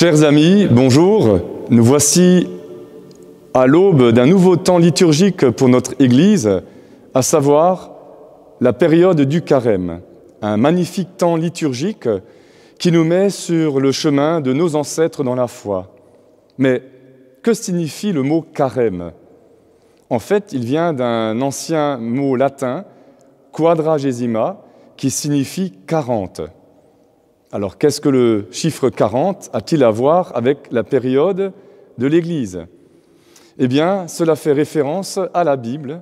Chers amis, bonjour. Nous voici à l'aube d'un nouveau temps liturgique pour notre Église, à savoir la période du carême, un magnifique temps liturgique qui nous met sur le chemin de nos ancêtres dans la foi. Mais que signifie le mot carême En fait, il vient d'un ancien mot latin, quadragesima, qui signifie quarante ». Alors qu'est-ce que le chiffre 40 a-t-il à voir avec la période de l'Église Eh bien, cela fait référence à la Bible,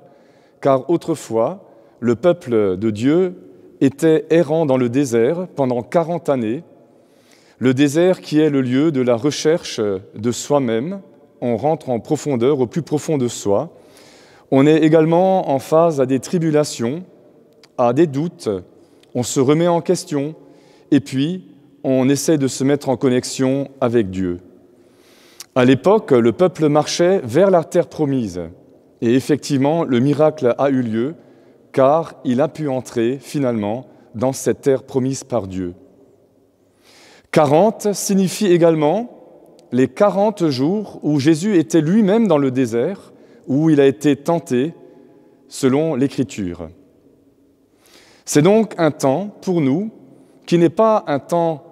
car autrefois, le peuple de Dieu était errant dans le désert pendant 40 années, le désert qui est le lieu de la recherche de soi-même, on rentre en profondeur, au plus profond de soi. On est également en phase à des tribulations, à des doutes, on se remet en question, et puis on essaie de se mettre en connexion avec Dieu. À l'époque, le peuple marchait vers la terre promise, et effectivement, le miracle a eu lieu, car il a pu entrer finalement dans cette terre promise par Dieu. 40 signifie également les 40 jours où Jésus était lui-même dans le désert, où il a été tenté selon l'Écriture. C'est donc un temps pour nous qui n'est pas un temps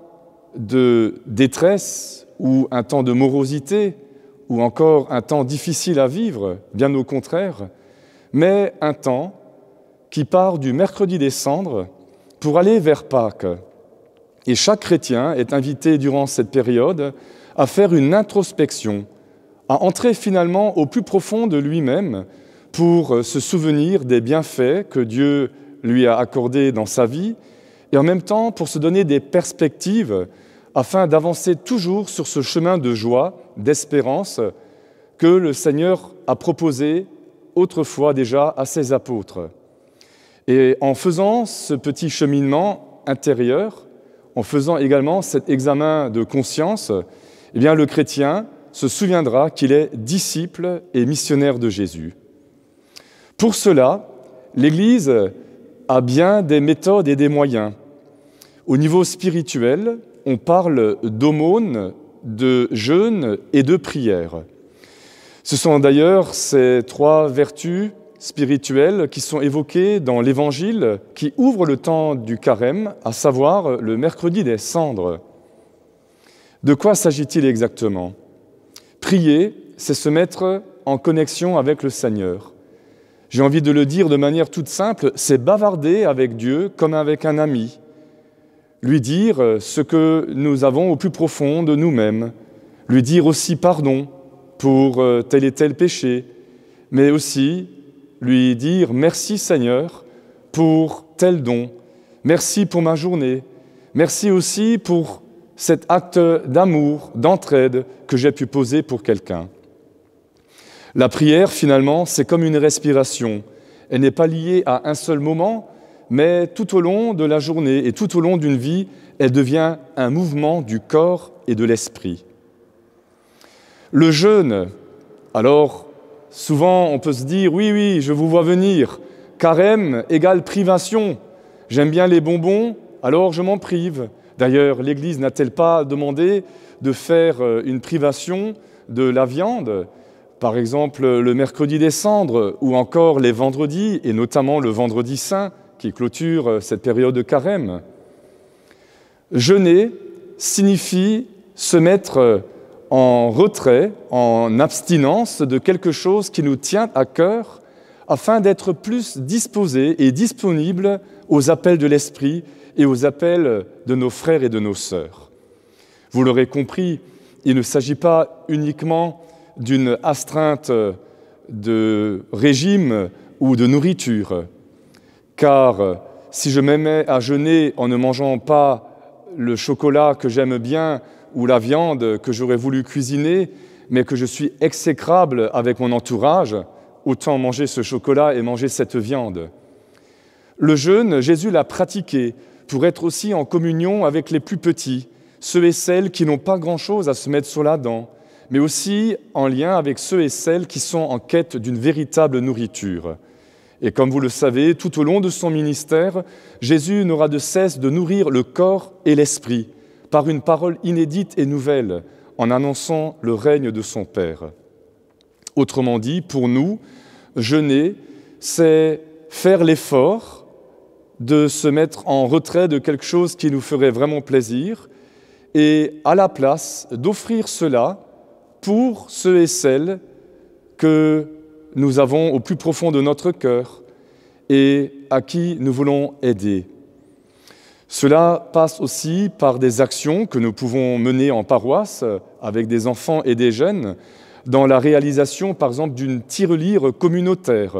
de détresse ou un temps de morosité ou encore un temps difficile à vivre, bien au contraire, mais un temps qui part du mercredi des cendres pour aller vers Pâques. Et chaque chrétien est invité durant cette période à faire une introspection, à entrer finalement au plus profond de lui-même pour se souvenir des bienfaits que Dieu lui a accordés dans sa vie et en même temps pour se donner des perspectives afin d'avancer toujours sur ce chemin de joie, d'espérance que le Seigneur a proposé autrefois déjà à ses apôtres. Et en faisant ce petit cheminement intérieur, en faisant également cet examen de conscience, eh bien le chrétien se souviendra qu'il est disciple et missionnaire de Jésus. Pour cela, l'Église a bien des méthodes et des moyens. Au niveau spirituel, on parle d'aumône, de jeûne et de prière. Ce sont d'ailleurs ces trois vertus spirituelles qui sont évoquées dans l'Évangile qui ouvre le temps du carême, à savoir le mercredi des cendres. De quoi s'agit-il exactement Prier, c'est se mettre en connexion avec le Seigneur. J'ai envie de le dire de manière toute simple, c'est bavarder avec Dieu comme avec un ami, lui dire ce que nous avons au plus profond de nous-mêmes, lui dire aussi pardon pour euh, tel et tel péché, mais aussi lui dire merci Seigneur pour tel don, merci pour ma journée, merci aussi pour cet acte d'amour, d'entraide que j'ai pu poser pour quelqu'un. La prière, finalement, c'est comme une respiration. Elle n'est pas liée à un seul moment, mais tout au long de la journée et tout au long d'une vie, elle devient un mouvement du corps et de l'esprit. Le jeûne, alors souvent on peut se dire, oui, oui, je vous vois venir, carême égale privation, j'aime bien les bonbons, alors je m'en prive. D'ailleurs, l'Église n'a-t-elle pas demandé de faire euh, une privation de la viande par exemple le mercredi des cendres ou encore les vendredis, et notamment le vendredi saint qui clôture euh, cette période de carême. Jeûner signifie se mettre euh, en retrait, en abstinence de quelque chose qui nous tient à cœur, afin d'être plus disposé et disponible aux appels de l'Esprit et aux appels de nos frères et de nos sœurs. Vous l'aurez compris, il ne s'agit pas uniquement d'une astreinte euh, de régime ou de nourriture. Car euh, si je m'aimais à jeûner en ne mangeant pas le chocolat que j'aime bien ou la viande que j'aurais voulu cuisiner, mais que je suis exécrable avec mon entourage, autant manger ce chocolat et manger cette viande. Le jeûne, Jésus l'a pratiqué pour être aussi en communion avec les plus petits, ceux et celles qui n'ont pas grand-chose à se mettre sur la dent, mais aussi en lien avec ceux et celles qui sont en quête d'une véritable nourriture. Et comme vous le savez, tout au long de son ministère, Jésus n'aura de cesse de nourrir le corps et l'esprit par une parole inédite et nouvelle en annonçant le règne de son Père. Autrement dit, pour nous, jeûner, c'est faire l'effort de se mettre en retrait de quelque chose qui nous ferait vraiment plaisir et à la place d'offrir cela pour ceux et celles que nous avons au plus profond de notre cœur et à qui nous voulons aider. Cela passe aussi par des actions que nous pouvons mener en paroisse avec des enfants et des jeunes, dans la réalisation par exemple d'une tirelire communautaire.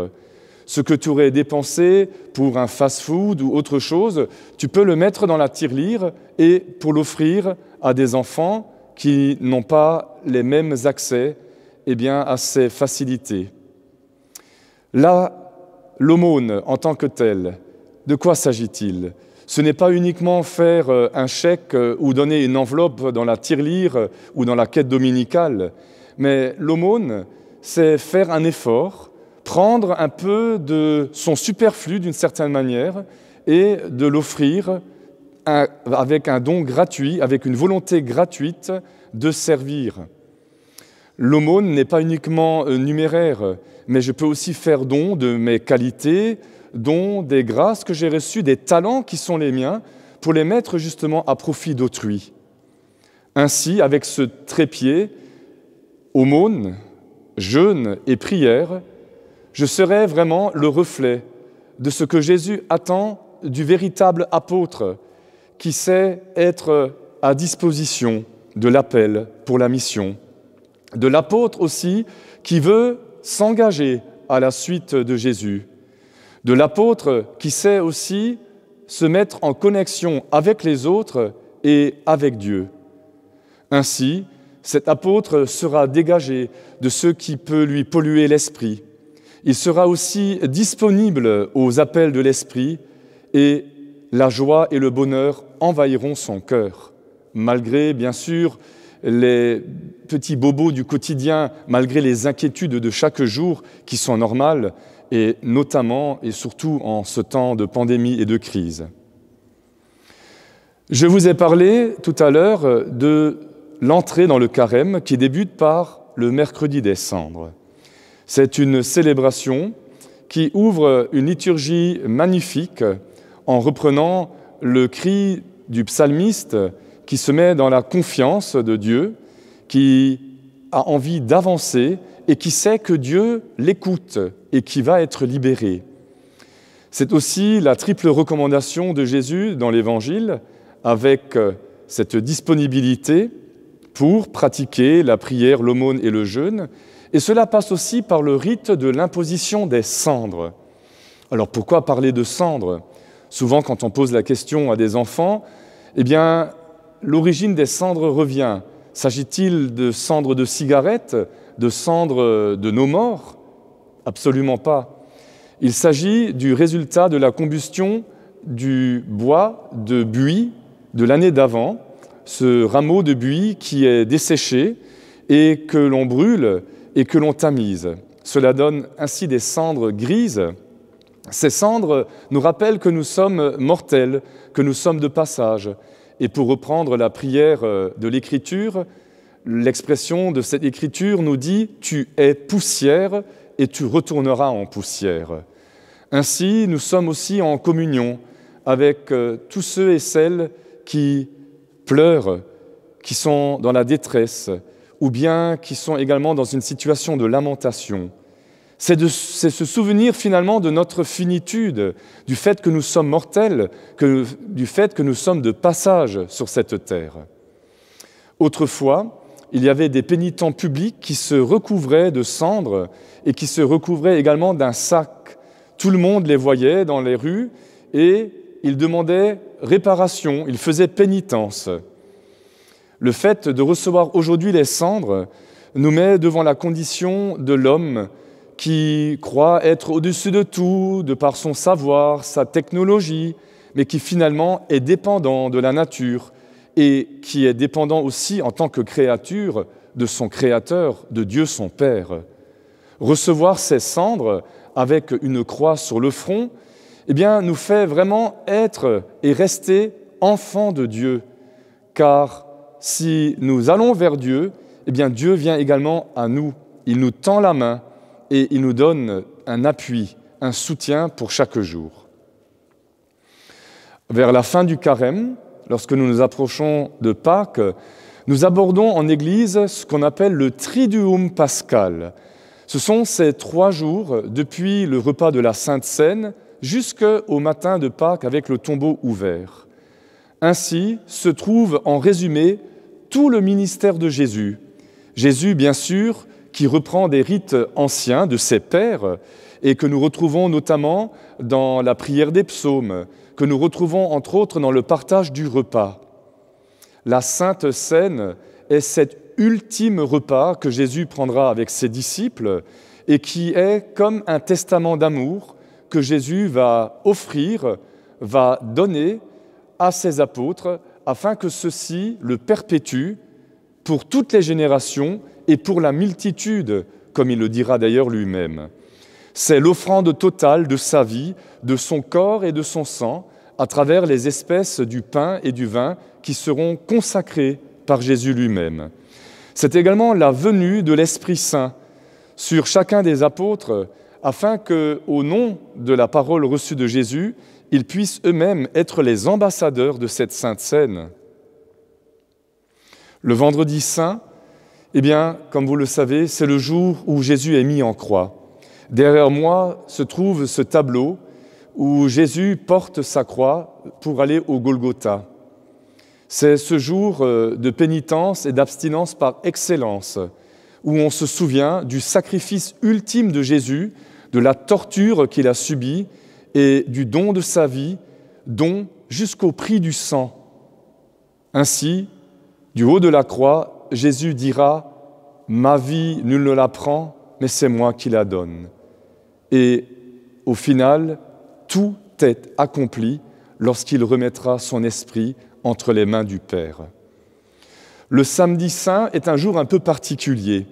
Ce que tu aurais dépensé pour un fast-food ou autre chose, tu peux le mettre dans la tirelire et pour l'offrir à des enfants qui n'ont pas les mêmes accès et eh bien, à ces facilités. Là, l'aumône en tant que telle, de quoi s'agit-il Ce n'est pas uniquement faire euh, un chèque euh, ou donner une enveloppe dans la tirelire euh, ou dans la quête dominicale, mais l'aumône, c'est faire un effort, prendre un peu de son superflu d'une certaine manière et de l'offrir avec un don gratuit, avec une volonté gratuite de servir. L'aumône n'est pas uniquement euh, numéraire, mais je peux aussi faire don de mes qualités, don des grâces que j'ai reçues, des talents qui sont les miens, pour les mettre justement à profit d'autrui. Ainsi, avec ce trépied, aumône, jeûne et prière, je serai vraiment le reflet de ce que Jésus attend du véritable apôtre, qui sait être à disposition de l'appel pour la mission, de l'apôtre aussi qui veut s'engager à la suite de Jésus, de l'apôtre qui sait aussi se mettre en connexion avec les autres et avec Dieu. Ainsi, cet apôtre sera dégagé de ce qui peut lui polluer l'esprit. Il sera aussi disponible aux appels de l'esprit et la joie et le bonheur envahiront son cœur, malgré, bien sûr, les petits bobos du quotidien, malgré les inquiétudes de chaque jour qui sont normales, et notamment et surtout en ce temps de pandémie et de crise. Je vous ai parlé tout à l'heure de l'entrée dans le carême qui débute par le mercredi des cendres. C'est une célébration qui ouvre une liturgie magnifique en reprenant le cri du psalmiste qui se met dans la confiance de Dieu, qui a envie d'avancer et qui sait que Dieu l'écoute et qui va être libéré. C'est aussi la triple recommandation de Jésus dans l'Évangile avec cette disponibilité pour pratiquer la prière, l'aumône et le jeûne. Et cela passe aussi par le rite de l'imposition des cendres. Alors pourquoi parler de cendres Souvent, quand on pose la question à des enfants, eh bien, l'origine des cendres revient. S'agit-il de cendres de cigarettes, de cendres de nos morts Absolument pas. Il s'agit du résultat de la combustion du bois de buis de l'année d'avant, ce rameau de buis qui est desséché et que l'on brûle et que l'on tamise. Cela donne ainsi des cendres grises ces cendres nous rappellent que nous sommes mortels, que nous sommes de passage. Et pour reprendre la prière euh, de l'Écriture, l'expression de cette Écriture nous dit ⁇ Tu es poussière et tu retourneras en poussière ⁇ Ainsi, nous sommes aussi en communion avec euh, tous ceux et celles qui pleurent, qui sont dans la détresse, ou bien qui sont également dans une situation de lamentation. C'est se souvenir finalement de notre finitude, du fait que nous sommes mortels, que, du fait que nous sommes de passage sur cette terre. Autrefois, il y avait des pénitents publics qui se recouvraient de cendres et qui se recouvraient également d'un sac. Tout le monde les voyait dans les rues et ils demandaient réparation, ils faisaient pénitence. Le fait de recevoir aujourd'hui les cendres nous met devant la condition de l'homme qui croit être au-dessus de tout de par son savoir, sa technologie, mais qui finalement est dépendant de la nature et qui est dépendant aussi en tant que créature de son Créateur, de Dieu son Père. Recevoir ses cendres avec une croix sur le front, eh bien, nous fait vraiment être et rester enfants de Dieu. Car si nous allons vers Dieu, eh bien, Dieu vient également à nous. Il nous tend la main et il nous donne un appui, un soutien pour chaque jour. Vers la fin du carême, lorsque nous nous approchons de Pâques, nous abordons en Église ce qu'on appelle le Triduum pascal. Ce sont ces trois jours, depuis le repas de la Sainte Seine jusqu'au matin de Pâques avec le tombeau ouvert. Ainsi se trouve en résumé tout le ministère de Jésus. Jésus, bien sûr, qui reprend des rites anciens de ses pères et que nous retrouvons notamment dans la prière des psaumes, que nous retrouvons entre autres dans le partage du repas. La Sainte Seine est cet ultime repas que Jésus prendra avec ses disciples et qui est comme un testament d'amour que Jésus va offrir, va donner à ses apôtres afin que ceux-ci le perpétuent pour toutes les générations et pour la multitude, comme il le dira d'ailleurs lui-même. C'est l'offrande totale de sa vie, de son corps et de son sang, à travers les espèces du pain et du vin qui seront consacrées par Jésus lui-même. C'est également la venue de l'Esprit Saint sur chacun des apôtres, afin que, au nom de la parole reçue de Jésus, ils puissent eux-mêmes être les ambassadeurs de cette sainte scène. Le vendredi saint, eh bien, comme vous le savez, c'est le jour où Jésus est mis en croix. Derrière moi se trouve ce tableau où Jésus porte sa croix pour aller au Golgotha. C'est ce jour euh, de pénitence et d'abstinence par excellence, où on se souvient du sacrifice ultime de Jésus, de la torture qu'il a subie et du don de sa vie, dont jusqu'au prix du sang. Ainsi, du haut de la croix Jésus dira, Ma vie, nul ne la prend, mais c'est moi qui la donne. Et au final, tout est accompli lorsqu'il remettra son esprit entre les mains du Père. Le samedi saint est un jour un peu particulier.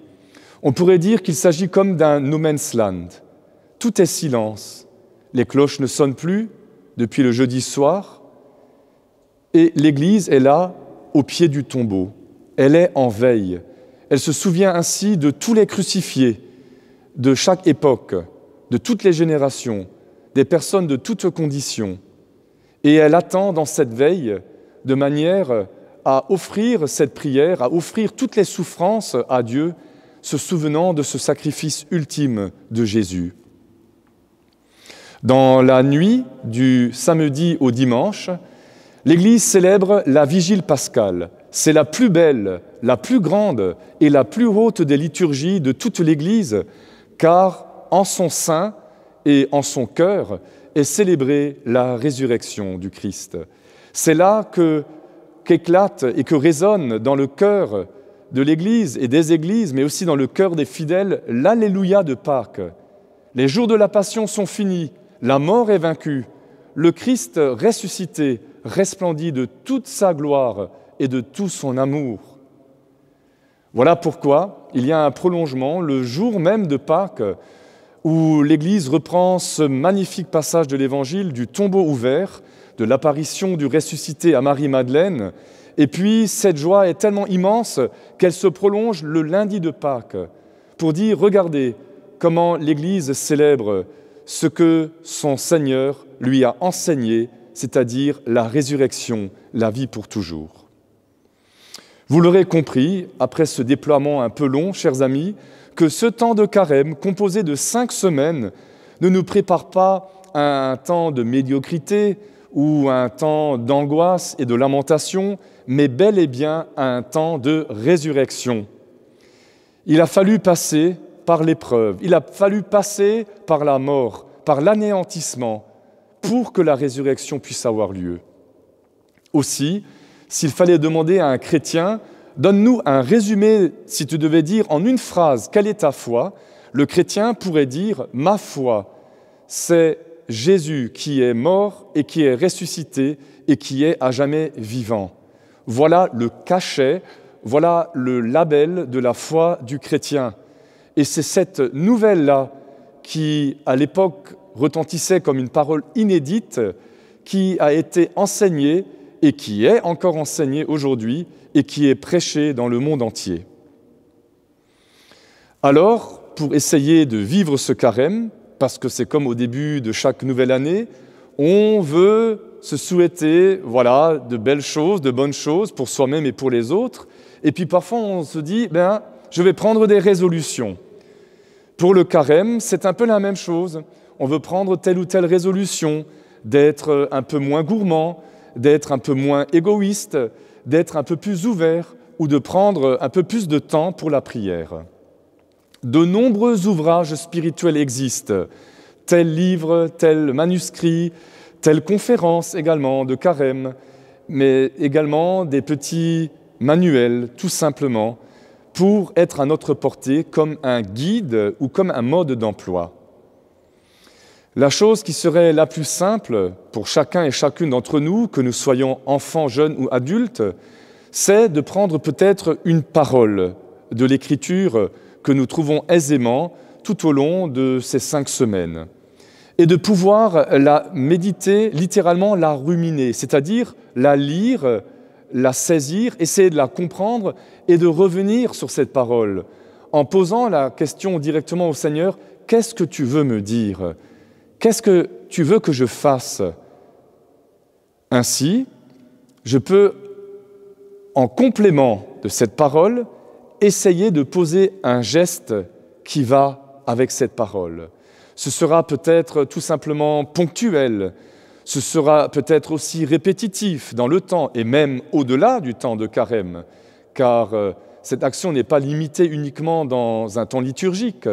On pourrait dire qu'il s'agit comme d'un no man's land. Tout est silence. Les cloches ne sonnent plus depuis le jeudi soir et l'Église est là au pied du tombeau. Elle est en veille. Elle se souvient ainsi de tous les crucifiés de chaque époque, de toutes les générations, des personnes de toutes conditions. Et elle attend dans cette veille de manière à offrir cette prière, à offrir toutes les souffrances à Dieu, se souvenant de ce sacrifice ultime de Jésus. Dans la nuit du samedi au dimanche, l'Église célèbre la vigile pascale, c'est la plus belle, la plus grande et la plus haute des liturgies de toute l'Église, car en son sein et en son cœur est célébrée la résurrection du Christ. C'est là que qu'éclate et que résonne dans le cœur de l'Église et des Églises, mais aussi dans le cœur des fidèles, l'Alléluia de Pâques. Les jours de la Passion sont finis, la mort est vaincue, le Christ ressuscité resplendit de toute sa gloire et de tout son amour. Voilà pourquoi il y a un prolongement le jour même de Pâques où l'Église reprend ce magnifique passage de l'Évangile du tombeau ouvert, de l'apparition du ressuscité à Marie-Madeleine, et puis cette joie est tellement immense qu'elle se prolonge le lundi de Pâques pour dire, regardez comment l'Église célèbre ce que son Seigneur lui a enseigné, c'est-à-dire la résurrection, la vie pour toujours. Vous l'aurez compris, après ce déploiement un peu long, chers amis, que ce temps de carême, composé de cinq semaines, ne nous prépare pas un temps de médiocrité ou un temps d'angoisse et de lamentation, mais bel et bien un temps de résurrection. Il a fallu passer par l'épreuve, il a fallu passer par la mort, par l'anéantissement, pour que la résurrection puisse avoir lieu. Aussi, s'il fallait demander à un chrétien, donne-nous un résumé, si tu devais dire en une phrase, quelle est ta foi, le chrétien pourrait dire, ma foi, c'est Jésus qui est mort et qui est ressuscité et qui est à jamais vivant. Voilà le cachet, voilà le label de la foi du chrétien. Et c'est cette nouvelle-là qui, à l'époque, retentissait comme une parole inédite, qui a été enseignée et qui est encore enseigné aujourd'hui et qui est prêché dans le monde entier. Alors, pour essayer de vivre ce carême, parce que c'est comme au début de chaque nouvelle année, on veut se souhaiter voilà, de belles choses, de bonnes choses pour soi-même et pour les autres. Et puis parfois on se dit, ben, je vais prendre des résolutions. Pour le carême, c'est un peu la même chose. On veut prendre telle ou telle résolution, d'être un peu moins gourmand, d'être un peu moins égoïste, d'être un peu plus ouvert ou de prendre un peu plus de temps pour la prière. De nombreux ouvrages spirituels existent, tel livre, tel manuscrit, telle conférence également de carême, mais également des petits manuels, tout simplement, pour être à notre portée comme un guide ou comme un mode d'emploi. La chose qui serait la plus simple pour chacun et chacune d'entre nous, que nous soyons enfants, jeunes ou adultes, c'est de prendre peut-être une parole de l'Écriture que nous trouvons aisément tout au long de ces cinq semaines, et de pouvoir la méditer, littéralement la ruminer, c'est-à-dire la lire, la saisir, essayer de la comprendre et de revenir sur cette parole en posant la question directement au Seigneur, qu'est-ce que tu veux me dire Qu'est-ce que tu veux que je fasse Ainsi, je peux, en complément de cette parole, essayer de poser un geste qui va avec cette parole. Ce sera peut-être tout simplement ponctuel, ce sera peut-être aussi répétitif dans le temps et même au-delà du temps de carême, car euh, cette action n'est pas limitée uniquement dans un temps liturgique.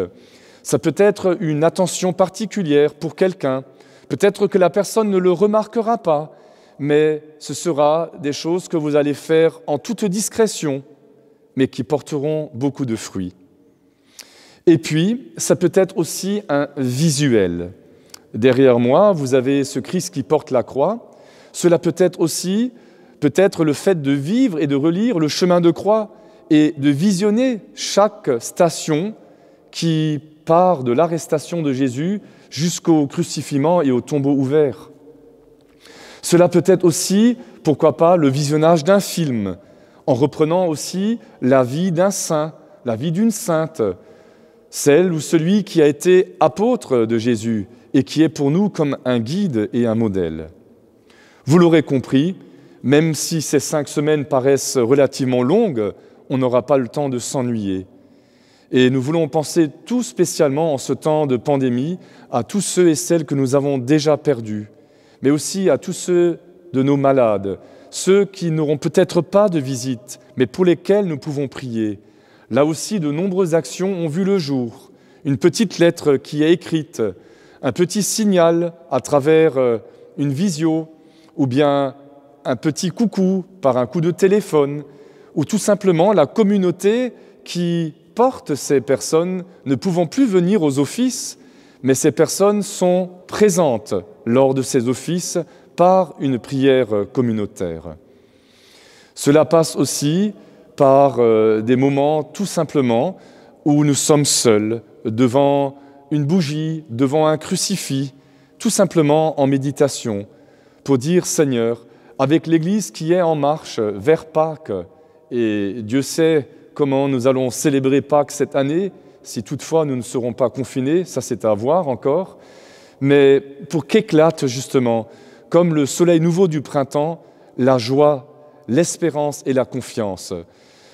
Ça peut être une attention particulière pour quelqu'un. Peut-être que la personne ne le remarquera pas, mais ce sera des choses que vous allez faire en toute discrétion, mais qui porteront beaucoup de fruits. Et puis, ça peut être aussi un visuel. Derrière moi, vous avez ce Christ qui porte la croix. Cela peut être aussi peut-être le fait de vivre et de relire le chemin de croix et de visionner chaque station qui part de l'arrestation de Jésus jusqu'au crucifixion et au tombeau ouvert. Cela peut être aussi, pourquoi pas, le visionnage d'un film, en reprenant aussi la vie d'un saint, la vie d'une sainte, celle ou celui qui a été apôtre de Jésus et qui est pour nous comme un guide et un modèle. Vous l'aurez compris, même si ces cinq semaines paraissent relativement longues, on n'aura pas le temps de s'ennuyer. Et nous voulons penser tout spécialement en ce temps de pandémie à tous ceux et celles que nous avons déjà perdus, mais aussi à tous ceux de nos malades, ceux qui n'auront peut-être pas de visite, mais pour lesquels nous pouvons prier. Là aussi, de nombreuses actions ont vu le jour. Une petite lettre qui est écrite, un petit signal à travers euh, une visio, ou bien un petit coucou par un coup de téléphone, ou tout simplement la communauté qui portent ces personnes ne pouvant plus venir aux offices, mais ces personnes sont présentes lors de ces offices par une prière communautaire. Cela passe aussi par euh, des moments tout simplement où nous sommes seuls devant une bougie, devant un crucifix, tout simplement en méditation, pour dire Seigneur, avec l'Église qui est en marche vers Pâques, et Dieu sait comment nous allons célébrer Pâques cette année, si toutefois nous ne serons pas confinés, ça c'est à voir encore, mais pour qu'éclate justement, comme le soleil nouveau du printemps, la joie, l'espérance et la confiance.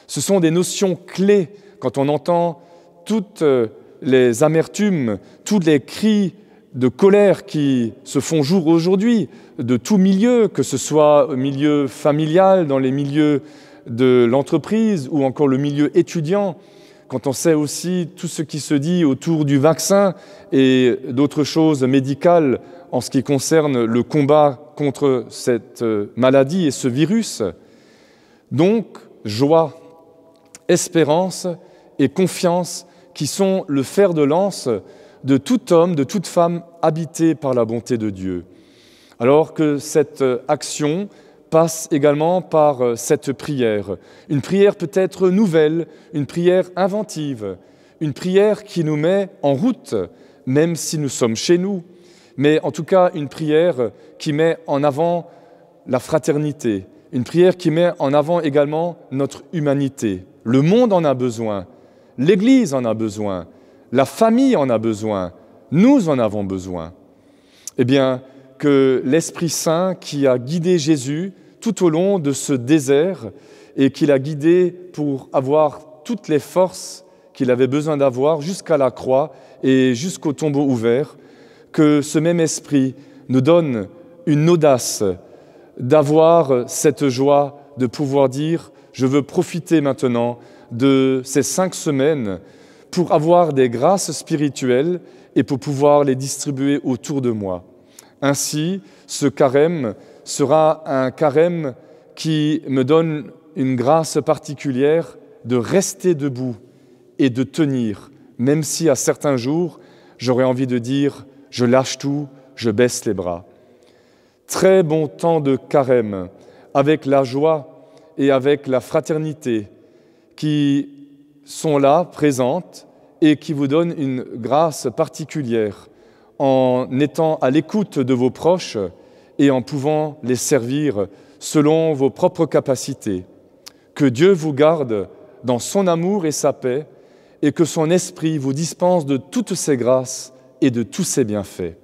Ce sont des notions clés quand on entend toutes euh, les amertumes, tous les cris de colère qui se font jour aujourd'hui, de tout milieu, que ce soit au milieu familial, dans les milieux de l'entreprise ou encore le milieu étudiant, quand on sait aussi tout ce qui se dit autour du vaccin et d'autres choses médicales en ce qui concerne le combat contre cette euh, maladie et ce virus. Donc, joie, espérance et confiance qui sont le fer de lance de tout homme, de toute femme habité par la bonté de Dieu. Alors que cette euh, action, passe également par euh, cette prière. Une prière peut-être nouvelle, une prière inventive, une prière qui nous met en route, même si nous sommes chez nous, mais en tout cas une prière qui met en avant la fraternité, une prière qui met en avant également notre humanité. Le monde en a besoin, l'Église en a besoin, la famille en a besoin, nous en avons besoin. Eh bien, que l'Esprit Saint qui a guidé Jésus tout au long de ce désert et qui l'a guidé pour avoir toutes les forces qu'il avait besoin d'avoir jusqu'à la croix et jusqu'au tombeau ouvert, que ce même Esprit nous donne une audace d'avoir cette joie de pouvoir dire, je veux profiter maintenant de ces cinq semaines pour avoir des grâces spirituelles et pour pouvoir les distribuer autour de moi. Ainsi, ce carême sera un carême qui me donne une grâce particulière de rester debout et de tenir, même si à certains jours, j'aurais envie de dire, je lâche tout, je baisse les bras. Très bon temps de carême, avec la joie et avec la fraternité qui sont là, présentes, et qui vous donnent une grâce particulière en étant à l'écoute de vos proches et en pouvant les servir selon vos propres capacités. Que Dieu vous garde dans son amour et sa paix, et que son esprit vous dispense de toutes ses grâces et de tous ses bienfaits.